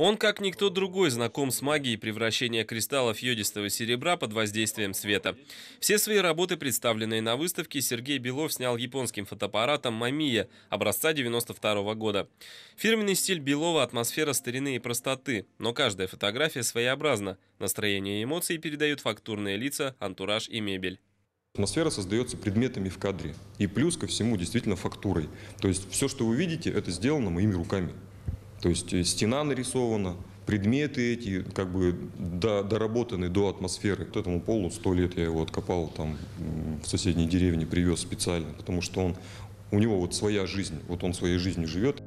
Он, как никто другой, знаком с магией превращения кристаллов йодистого серебра под воздействием света. Все свои работы, представленные на выставке, Сергей Белов снял японским фотоаппаратом «Мамия» образца 92 -го года. Фирменный стиль Белова – атмосфера старины и простоты, но каждая фотография своеобразна. Настроение и эмоции передают фактурные лица, антураж и мебель. Атмосфера создается предметами в кадре и плюс ко всему действительно фактурой. То есть все, что вы видите, это сделано моими руками. То есть э, стена нарисована, предметы эти как бы доработаны до атмосферы. К этому полу сто лет я его откопал там в соседней деревне, привез специально, потому что он, у него вот своя жизнь, вот он своей жизнью живет.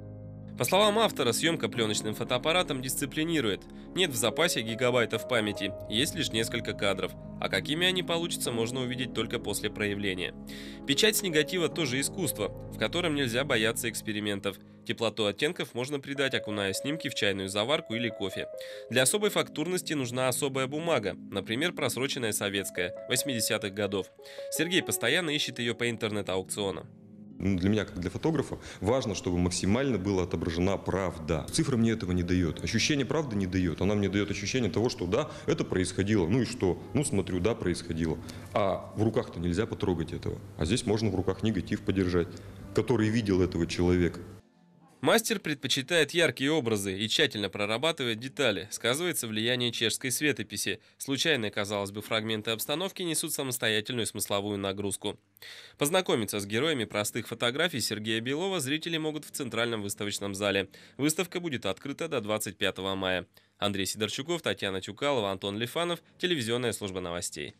По словам автора, съемка пленочным фотоаппаратом дисциплинирует. Нет в запасе гигабайтов памяти, есть лишь несколько кадров. А какими они получатся, можно увидеть только после проявления. Печать с негатива тоже искусство, в котором нельзя бояться экспериментов. Теплоту оттенков можно придать, окуная снимки в чайную заварку или кофе. Для особой фактурности нужна особая бумага, например, просроченная советская, 80-х годов. Сергей постоянно ищет ее по интернет-аукционам для меня, как для фотографа, важно, чтобы максимально была отображена правда. Цифра мне этого не дает. Ощущение правды не дает. Она мне дает ощущение того, что да, это происходило. Ну и что? Ну смотрю, да, происходило. А в руках-то нельзя потрогать этого. А здесь можно в руках негатив подержать, который видел этого человека. Мастер предпочитает яркие образы и тщательно прорабатывает детали. Сказывается влияние чешской светописи. Случайные, казалось бы, фрагменты обстановки несут самостоятельную смысловую нагрузку. Познакомиться с героями простых фотографий Сергея Белова зрители могут в Центральном выставочном зале. Выставка будет открыта до 25 мая. Андрей Сидорчуков, Татьяна Чукалова, Антон Лифанов, телевизионная служба новостей.